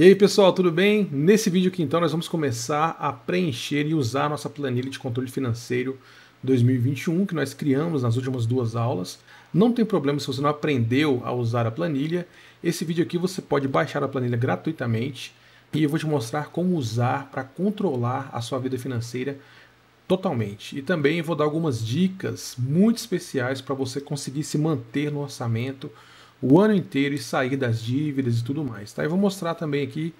E aí pessoal, tudo bem? Nesse vídeo aqui então nós vamos começar a preencher e usar a nossa planilha de controle financeiro 2021 que nós criamos nas últimas duas aulas. Não tem problema se você não aprendeu a usar a planilha. Esse vídeo aqui você pode baixar a planilha gratuitamente e eu vou te mostrar como usar para controlar a sua vida financeira totalmente. E também vou dar algumas dicas muito especiais para você conseguir se manter no orçamento o ano inteiro e sair das dívidas e tudo mais. Tá? Eu vou mostrar também aqui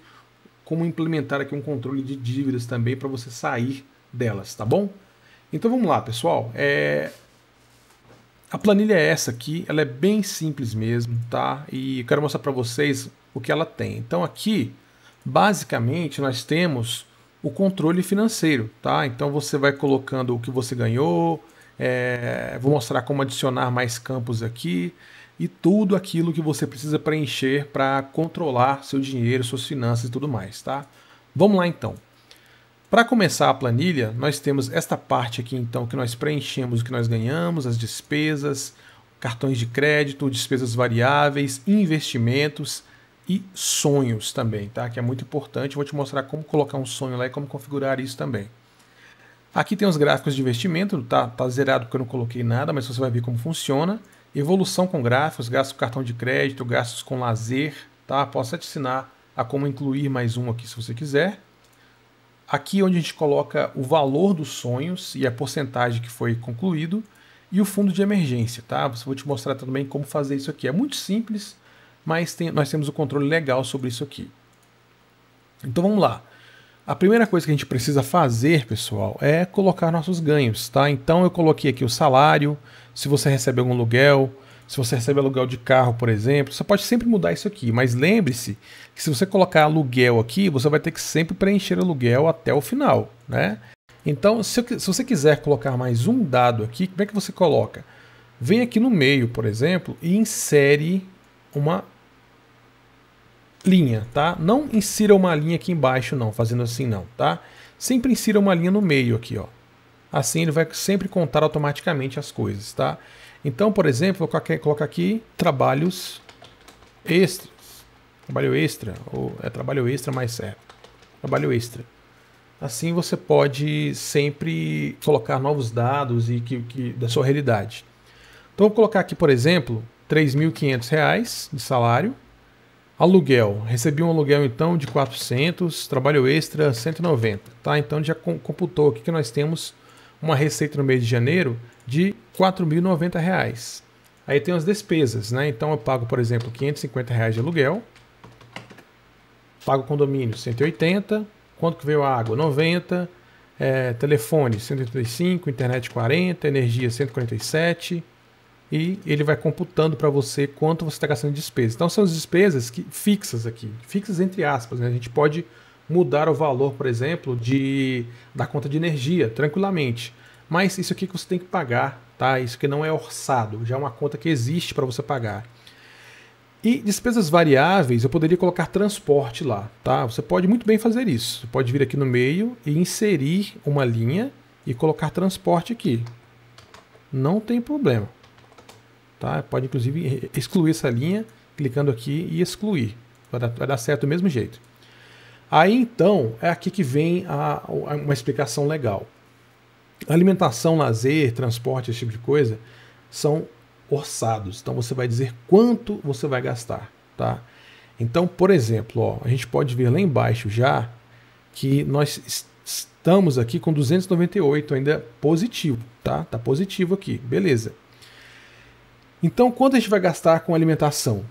como implementar aqui um controle de dívidas também para você sair delas, tá bom? Então vamos lá, pessoal. É... A planilha é essa aqui, ela é bem simples mesmo, tá? E eu quero mostrar para vocês o que ela tem. Então aqui, basicamente, nós temos o controle financeiro, tá? Então você vai colocando o que você ganhou, é... vou mostrar como adicionar mais campos aqui e tudo aquilo que você precisa preencher para controlar seu dinheiro, suas finanças e tudo mais, tá? Vamos lá então. Para começar a planilha, nós temos esta parte aqui então que nós preenchemos o que nós ganhamos, as despesas, cartões de crédito, despesas variáveis, investimentos e sonhos também, tá? Que é muito importante. Vou te mostrar como colocar um sonho lá e como configurar isso também. Aqui tem os gráficos de investimento, tá, tá zerado porque eu não coloquei nada, mas você vai ver como funciona. Evolução com gráficos, gastos com cartão de crédito, gastos com lazer, tá? Posso te ensinar a como incluir mais um aqui se você quiser. Aqui é onde a gente coloca o valor dos sonhos e a porcentagem que foi concluído e o fundo de emergência, tá? Vou te mostrar também como fazer isso aqui. É muito simples, mas tem, nós temos o um controle legal sobre isso aqui. Então vamos lá. A primeira coisa que a gente precisa fazer, pessoal, é colocar nossos ganhos, tá? Então eu coloquei aqui o salário, se você recebe algum aluguel, se você recebe aluguel de carro, por exemplo, você pode sempre mudar isso aqui, mas lembre-se que se você colocar aluguel aqui, você vai ter que sempre preencher aluguel até o final, né? Então, se, eu, se você quiser colocar mais um dado aqui, como é que você coloca? Vem aqui no meio, por exemplo, e insere uma linha, tá? Não insira uma linha aqui embaixo não, fazendo assim não, tá? Sempre insira uma linha no meio aqui, ó. Assim ele vai sempre contar automaticamente as coisas, tá? Então, por exemplo, vou colocar aqui trabalhos extras. Trabalho extra, ou é trabalho extra, mas é trabalho extra. Assim você pode sempre colocar novos dados e que, que da sua realidade. Então, vou colocar aqui, por exemplo, R$ 3.500 de salário Aluguel. Recebi um aluguel então de 400, trabalho extra 190, tá? Então já computou aqui que nós temos uma receita no mês de janeiro de R$ 4.090. Aí tem as despesas, né? Então eu pago, por exemplo, R$ 550 reais de aluguel, pago condomínio 180, quanto que veio a água? 90, é, eh, telefone 135, internet 40, energia 147, e ele vai computando para você quanto você está gastando de despesas. Então são as despesas que, fixas aqui, fixas entre aspas. Né? A gente pode mudar o valor, por exemplo, de da conta de energia tranquilamente. Mas isso aqui que você tem que pagar, tá? Isso que não é orçado, já é uma conta que existe para você pagar. E despesas variáveis, eu poderia colocar transporte lá, tá? Você pode muito bem fazer isso. Você pode vir aqui no meio e inserir uma linha e colocar transporte aqui. Não tem problema. Tá? Pode inclusive excluir essa linha, clicando aqui e excluir. Vai dar, vai dar certo do mesmo jeito. Aí então é aqui que vem a, a, uma explicação legal. Alimentação, lazer, transporte, esse tipo de coisa são orçados. Então você vai dizer quanto você vai gastar, tá? Então, por exemplo, ó, a gente pode ver lá embaixo já que nós est estamos aqui com 298 ainda positivo, tá? Tá positivo aqui, beleza? Então, quanto a gente vai gastar com alimentação?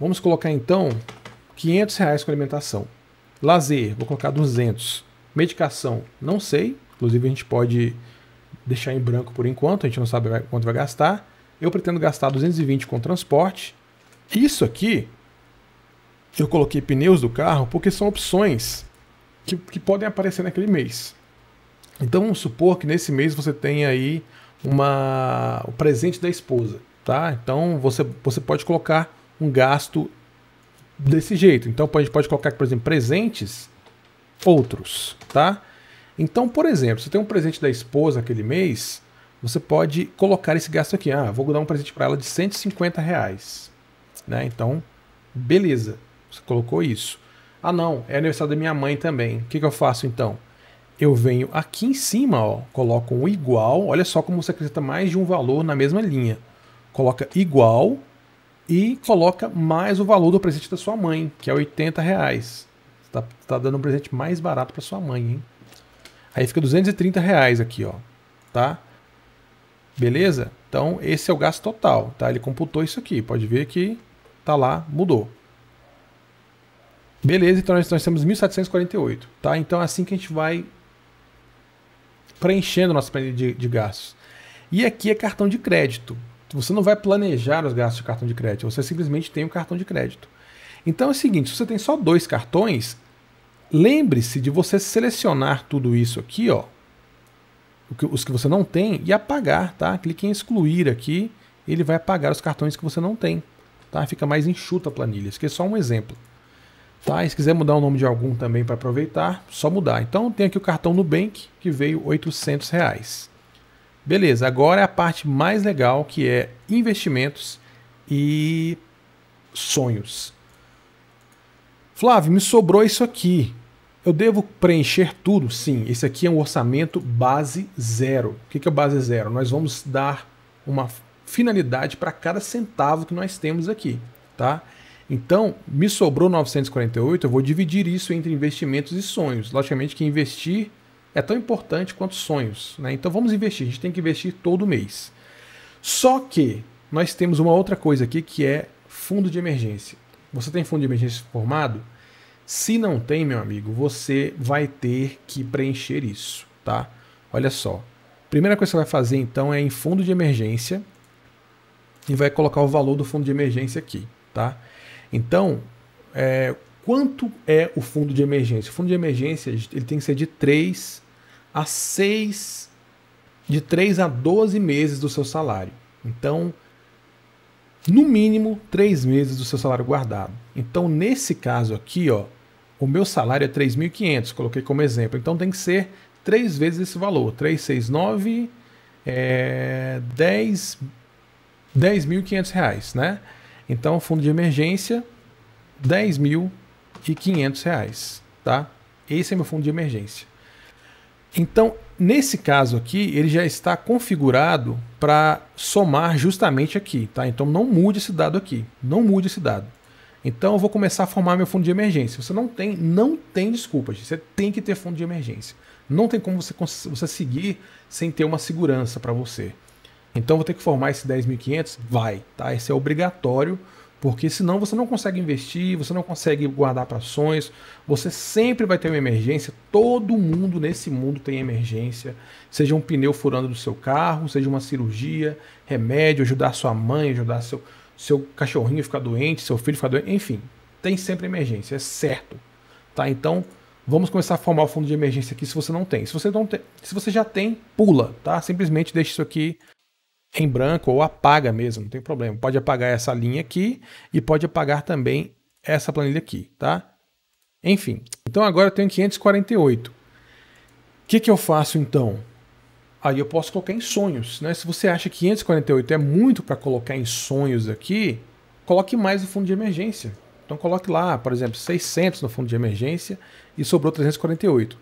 Vamos colocar então 500 reais com alimentação. Lazer, vou colocar 200. Medicação, não sei. Inclusive, a gente pode deixar em branco por enquanto, a gente não sabe quanto vai gastar. Eu pretendo gastar 220 com transporte. Isso aqui, eu coloquei pneus do carro porque são opções que, que podem aparecer naquele mês. Então, vamos supor que nesse mês você tenha aí uma, o presente da esposa. Tá? Então você, você pode colocar um gasto desse jeito. Então a gente pode colocar, por exemplo, presentes, outros. Tá? Então, por exemplo, se tem um presente da esposa aquele mês, você pode colocar esse gasto aqui. Ah, vou dar um presente para ela de 150 reais. Né? Então, beleza, você colocou isso. Ah, não, é aniversário da minha mãe também. O que, que eu faço então? eu venho aqui em cima, ó, coloco um igual, olha só como você acrescenta mais de um valor na mesma linha coloca igual e coloca mais o valor do presente da sua mãe, que é 80 reais. Você tá, tá dando um presente mais barato para sua mãe, hein? Aí fica 230 reais aqui, ó, tá? Beleza? Então esse é o gasto total, tá? Ele computou isso aqui, pode ver que tá lá, mudou. Beleza, então nós, nós temos 1.748, tá? Então é assim que a gente vai preenchendo nossa planilha de, de gastos. E aqui é cartão de crédito, você não vai planejar os gastos de cartão de crédito, você simplesmente tem o um cartão de crédito. Então é o seguinte: se você tem só dois cartões, lembre-se de você selecionar tudo isso aqui, ó, os que você não tem, e apagar, tá? Clique em excluir aqui, ele vai apagar os cartões que você não tem, tá? Fica mais enxuta a planilha. Isso aqui é só um exemplo. Tá? E se quiser mudar o nome de algum também para aproveitar, só mudar. Então tem aqui o cartão Nubank, que veio R$ 800. Reais. Beleza, agora é a parte mais legal que é investimentos e sonhos. Flávio, me sobrou isso aqui. Eu devo preencher tudo? Sim, esse aqui é um orçamento base zero. O que é base zero? Nós vamos dar uma finalidade para cada centavo que nós temos aqui, tá? Então, me sobrou 948, eu vou dividir isso entre investimentos e sonhos. Logicamente que investir é tão importante quanto sonhos. Né? Então vamos investir, a gente tem que investir todo mês. Só que nós temos uma outra coisa aqui que é fundo de emergência. Você tem fundo de emergência formado? Se não tem, meu amigo, você vai ter que preencher isso, tá? Olha só. Primeira coisa que você vai fazer então é em fundo de emergência e vai colocar o valor do fundo de emergência aqui, tá? Então, é, quanto é o fundo de emergência? O fundo de emergência ele tem que ser de 3 a 6 de 3 a 12 meses do seu salário. Então, no mínimo, 3 meses do seu salário guardado. Então, nesse caso aqui, ó, o meu salário é 3.500, coloquei como exemplo. Então, tem que ser 3 vezes esse valor, 369 é 10 10.500 reais, né? Então, fundo de emergência, 10.500 reais, tá? Esse é meu fundo de emergência. Então, nesse caso aqui, ele já está configurado para somar justamente aqui, tá? Então não mude esse dado aqui, não mude esse dado. Então eu vou começar a formar meu fundo de emergência. Você não tem, não tem desculpa, gente. você tem que ter fundo de emergência. Não tem como você, você seguir sem ter uma segurança para você. Então vou ter que formar esse 10.500? Vai, tá? Esse é obrigatório porque senão você não consegue investir, você não consegue guardar para ações, você sempre vai ter uma emergência. Todo mundo nesse mundo tem emergência. Seja um pneu furando do seu carro, seja uma cirurgia, remédio, ajudar sua mãe, ajudar seu, seu cachorrinho ficar doente, seu filho ficar doente, enfim, tem sempre emergência, é certo. Tá? Então, vamos começar a formar o fundo de emergência aqui se você não tem. Se você não tem, se você já tem, pula, tá? Simplesmente deixa isso aqui em branco ou apaga mesmo, não tem problema. Pode apagar essa linha aqui e pode apagar também essa planilha aqui, tá? Enfim, então agora eu tenho 548. O que, que eu faço então? Aí eu posso colocar em sonhos, né? Se você acha que 548 é muito para colocar em sonhos aqui, coloque mais no fundo de emergência. Então coloque lá, por exemplo, 600 no fundo de emergência e sobrou 348.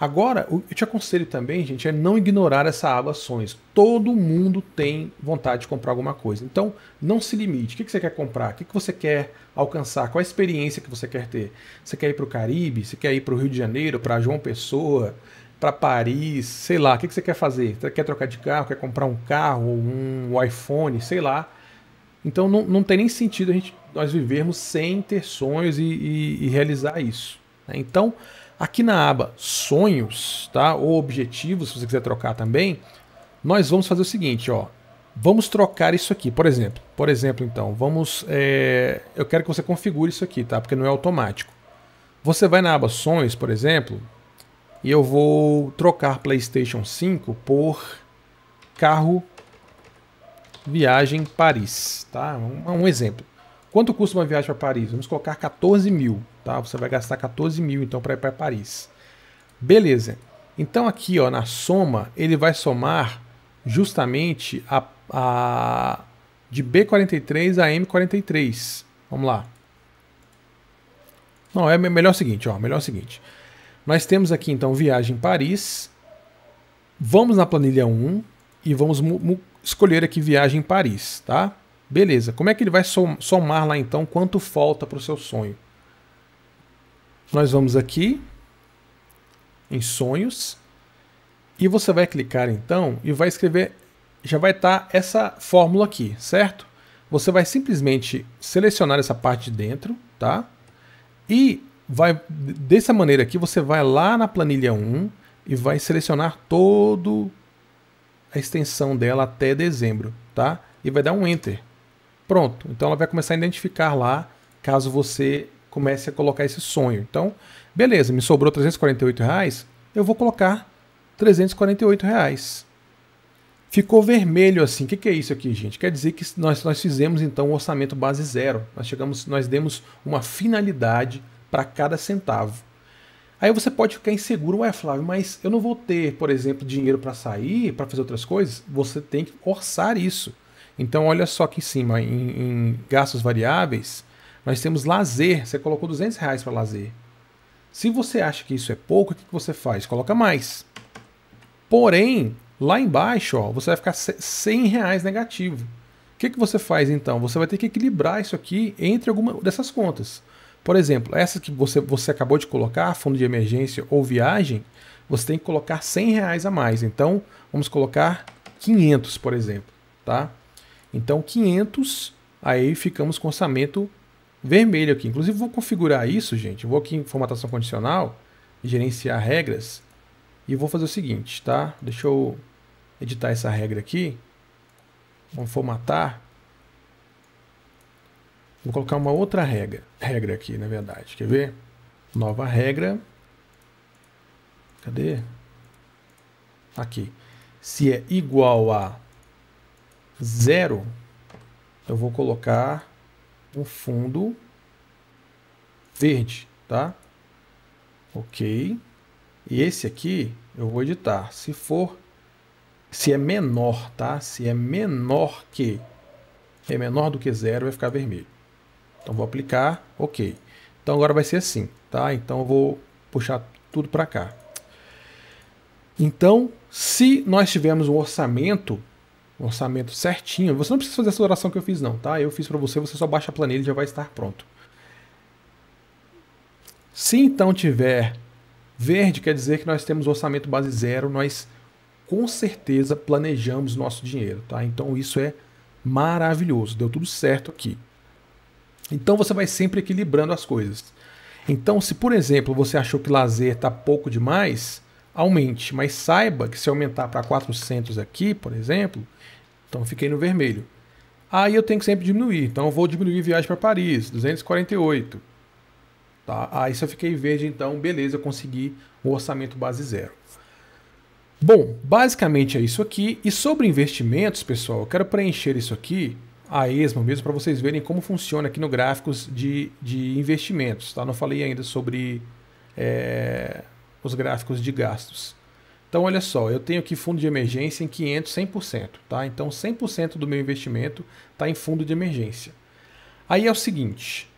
Agora, eu te aconselho também, gente, é não ignorar essa aba ações. Todo mundo tem vontade de comprar alguma coisa. Então, não se limite. O que você quer comprar? O que você quer alcançar? Qual a experiência que você quer ter? Você quer ir para o Caribe? Você quer ir para o Rio de Janeiro? Para João Pessoa? Para Paris? Sei lá. O que você quer fazer? Você quer trocar de carro? Quer comprar um carro? Um iPhone? Sei lá. Então, não, não tem nem sentido a gente, nós vivermos sem ter sonhos e, e, e realizar isso. Né? Então Aqui na aba Sonhos, tá? Ou Objetivos, se você quiser trocar também, nós vamos fazer o seguinte, ó. Vamos trocar isso aqui, por exemplo. Por exemplo, então, vamos. É... Eu quero que você configure isso aqui, tá? Porque não é automático. Você vai na aba Sonhos, por exemplo, e eu vou trocar PlayStation 5 por carro viagem Paris, tá? Um, um exemplo. Quanto custa uma viagem para Paris? Vamos colocar 14 mil. Tá? Você vai gastar 14 mil então para ir para Paris. Beleza. Então aqui ó, na soma ele vai somar justamente a, a de B43 a M43. Vamos lá. Não, é melhor o seguinte, ó, melhor o seguinte. Nós temos aqui então viagem Paris. Vamos na planilha 1 e vamos escolher aqui viagem Paris, tá? Beleza. Como é que ele vai somar lá então quanto falta para o seu sonho? Nós vamos aqui em sonhos e você vai clicar então e vai escrever, já vai estar tá essa fórmula aqui, certo? Você vai simplesmente selecionar essa parte de dentro, tá? E vai dessa maneira aqui, você vai lá na planilha 1 e vai selecionar todo a extensão dela até dezembro, tá? E vai dar um enter. Pronto, então ela vai começar a identificar lá caso você comece a colocar esse sonho. Então, beleza, me sobrou 348 reais, eu vou colocar 348 reais. Ficou vermelho assim. O que, que, é isso aqui, gente? Quer dizer que nós, nós fizemos então o um orçamento base zero. Nós chegamos, nós demos uma finalidade para cada centavo. Aí você pode ficar inseguro, ué, Flávio, mas eu não vou ter, por exemplo, dinheiro para sair, para fazer outras coisas. Você tem que orçar isso. Então, olha só aqui em cima, em, em gastos variáveis, nós temos lazer. Você colocou 200 reais para lazer. Se você acha que isso é pouco, o que, você faz? Coloca mais. Porém, lá embaixo, ó, você vai ficar 100 reais negativo. O que, que você faz então? Você vai ter que equilibrar isso aqui entre alguma dessas contas. Por exemplo, essa que você, você acabou de colocar, fundo de emergência ou viagem, você tem que colocar 100 reais a mais. Então, vamos colocar 500, por exemplo. Tá? Então, 500, aí ficamos com orçamento vermelho aqui. Inclusive, vou configurar isso, gente. Vou aqui em formatação condicional, gerenciar regras, e vou fazer o seguinte, tá? Deixa eu editar essa regra aqui. Vamos formatar. Vou colocar uma outra regra, regra aqui, na verdade. Quer ver? Nova regra. Cadê? Aqui. Se é igual a zero, eu vou colocar um fundo verde, tá? Ok. E esse aqui eu vou editar. Se for, se é menor, tá? Se é menor que, é menor do que zero, vai ficar vermelho. Então vou aplicar, ok. Então agora vai ser assim, tá? Então eu vou puxar tudo para cá. Então, se nós tivermos um orçamento um orçamento certinho. Você não precisa fazer essa oração que eu fiz, não, tá? Eu fiz para você, você só baixa a planilha e já vai estar pronto. Se então tiver verde, quer dizer que nós temos orçamento base zero, nós com certeza planejamos nosso dinheiro, tá? Então isso é maravilhoso, deu tudo certo aqui. Então você vai sempre equilibrando as coisas. Então, se por exemplo você achou que lazer está pouco demais, aumente, mas saiba que se aumentar para 400 aqui, por exemplo, então fiquei no vermelho. Aí eu tenho que sempre diminuir, então vou diminuir viagem para Paris, 248. Tá? Aí se eu fiquei verde, então beleza, eu consegui o orçamento base zero. Bom, basicamente é isso aqui. E sobre investimentos, pessoal, eu quero preencher isso aqui a esmo mesmo para vocês verem como funciona aqui no gráficos de, de investimentos. Tá? Não falei ainda sobre é, os gráficos de gastos. Então, olha só, eu tenho aqui fundo de emergência em 500, 100%, tá? Então, 100% do meu investimento está em fundo de emergência. Aí é o seguinte,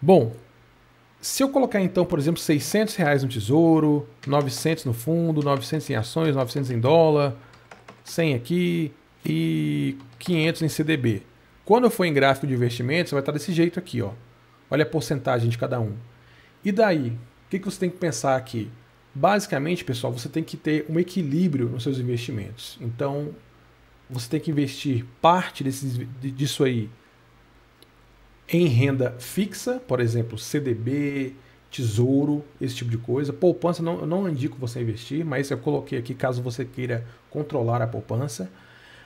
bom, se eu colocar então, por exemplo, 600 reais no tesouro, 900 no fundo, 900 em ações, 900 em dólar, 100 aqui e 500 em CDB. Quando eu for em gráfico de investimentos, vai estar tá desse jeito aqui, ó. Olha a porcentagem de cada um. E daí? O que, que você tem que pensar aqui? Basicamente, pessoal, você tem que ter um equilíbrio nos seus investimentos. Então, você tem que investir parte desse, disso aí em renda fixa, por exemplo, CDB, tesouro, esse tipo de coisa. Poupança, não, eu não indico você investir, mas eu coloquei aqui caso você queira controlar a poupança.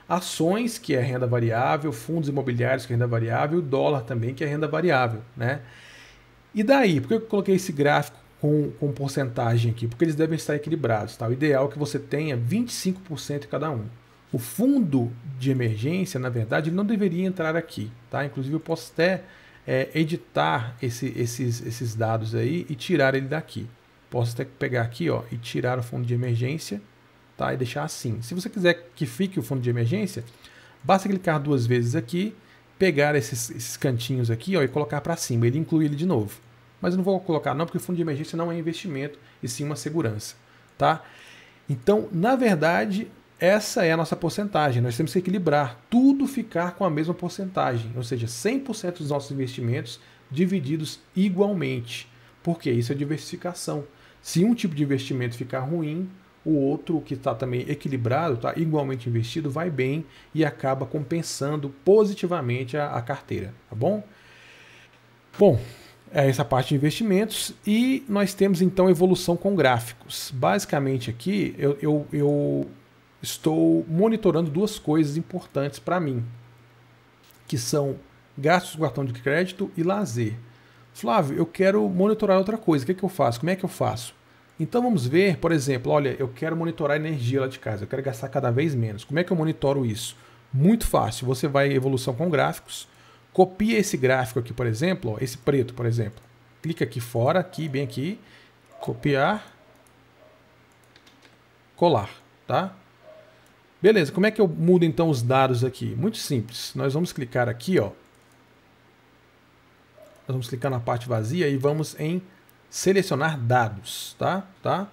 Ações, que é renda variável, fundos imobiliários, que é renda variável, o dólar também, que é renda variável. Né? E daí, por que eu coloquei esse gráfico com, com porcentagem aqui, porque eles devem estar equilibrados. Tá? O ideal é que você tenha 25% em cada um. O fundo de emergência, na verdade, não deveria entrar aqui. Tá? Inclusive, eu posso até é, editar esse, esses, esses dados aí e tirar ele daqui. Posso até pegar aqui ó, e tirar o fundo de emergência tá? e deixar assim. Se você quiser que fique o fundo de emergência, basta clicar duas vezes aqui, pegar esses, esses cantinhos aqui ó, e colocar para cima. Ele inclui ele de novo. Mas eu não vou colocar não, porque o fundo de emergência não é investimento, e sim uma segurança, tá? Então, na verdade, essa é a nossa porcentagem. Nós temos que equilibrar, tudo ficar com a mesma porcentagem, ou seja, 100% dos nossos investimentos divididos igualmente. Porque isso é diversificação. Se um tipo de investimento ficar ruim, o outro que está também equilibrado, está igualmente investido, vai bem e acaba compensando positivamente a, a carteira, tá bom? Bom, é essa parte de investimentos e nós temos então evolução com gráficos. Basicamente aqui eu, eu, eu estou monitorando duas coisas importantes para mim, que são gastos com cartão de crédito e lazer. Flávio, eu quero monitorar outra coisa, o que, é que eu faço? Como é que eu faço? Então vamos ver, por exemplo, olha, eu quero monitorar a energia lá de casa, eu quero gastar cada vez menos. Como é que eu monitoro isso? Muito fácil, você vai em evolução com gráficos, Copia esse gráfico aqui, por exemplo, ó, esse preto, por exemplo. Clica aqui fora, aqui, bem aqui, copiar, colar, tá? Beleza, como é que eu mudo então os dados aqui? Muito simples, nós vamos clicar aqui, ó. Nós vamos clicar na parte vazia e vamos em selecionar dados, tá? tá?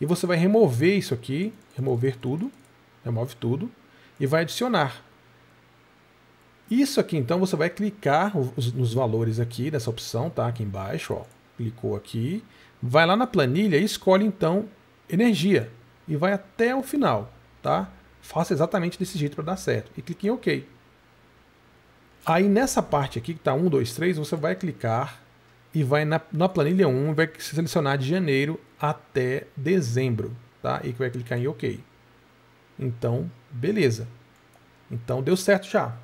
E você vai remover isso aqui, remover tudo, remove tudo, e vai adicionar. Isso aqui, então, você vai clicar nos valores aqui dessa opção, tá? Aqui embaixo, ó. Clicou aqui. Vai lá na planilha e escolhe, então, energia. E vai até o final, tá? Faça exatamente desse jeito para dar certo. E clique em OK. Aí, nessa parte aqui, que tá 1, 2, 3, você vai clicar e vai na, na planilha 1 e vai selecionar de janeiro até dezembro, tá? E vai clicar em OK. Então, beleza. Então, deu certo já.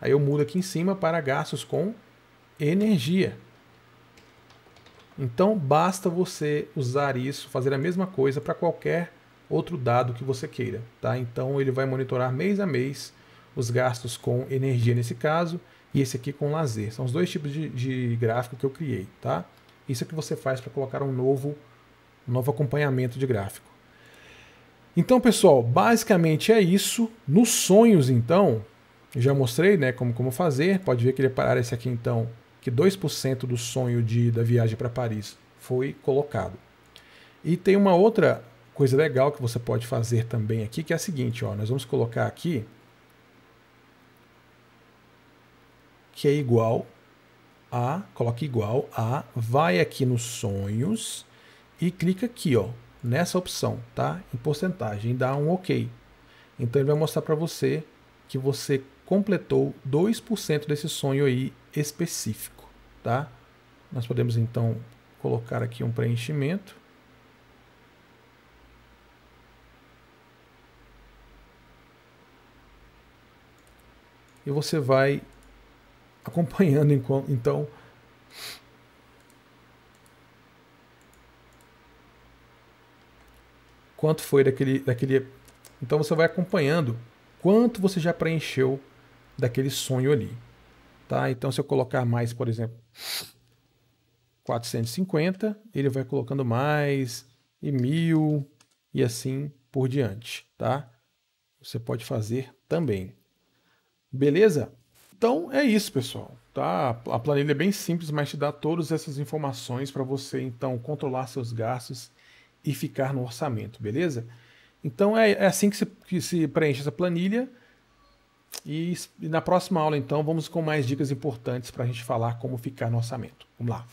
Aí eu mudo aqui em cima para gastos com energia. Então basta você usar isso, fazer a mesma coisa para qualquer outro dado que você queira. Tá? Então ele vai monitorar mês a mês os gastos com energia nesse caso e esse aqui com lazer. São os dois tipos de, de gráfico que eu criei. Tá? Isso é que você faz para colocar um novo, um novo acompanhamento de gráfico. Então, pessoal, basicamente é isso. Nos sonhos, então, já mostrei né, como, como fazer. Pode ver que ele aparece aqui então que 2% do sonho de, da viagem para Paris foi colocado. E tem uma outra coisa legal que você pode fazer também aqui, que é a seguinte, ó, nós vamos colocar aqui que é igual a, coloque igual a, vai aqui nos sonhos e clica aqui, ó, nessa opção, tá? Em porcentagem, dá um OK. Então ele vai mostrar para você que você completou 2% desse sonho aí específico, tá? Nós podemos então colocar aqui um preenchimento. E você vai acompanhando então, então quanto foi daquele daquele então você vai acompanhando quanto você já preencheu daquele sonho ali. Tá? Então, se eu colocar mais, por exemplo, 450, ele vai colocando mais, e mil, e assim por diante. Tá? Você pode fazer também. Beleza? Então é isso, pessoal. Tá? A planilha é bem simples, mas te dá todas essas informações para você então controlar seus gastos e ficar no orçamento, beleza? Então é, é assim que se, que se preenche essa planilha. E, e na próxima aula, então, vamos com mais dicas importantes para a gente falar como ficar no orçamento. Vamos lá.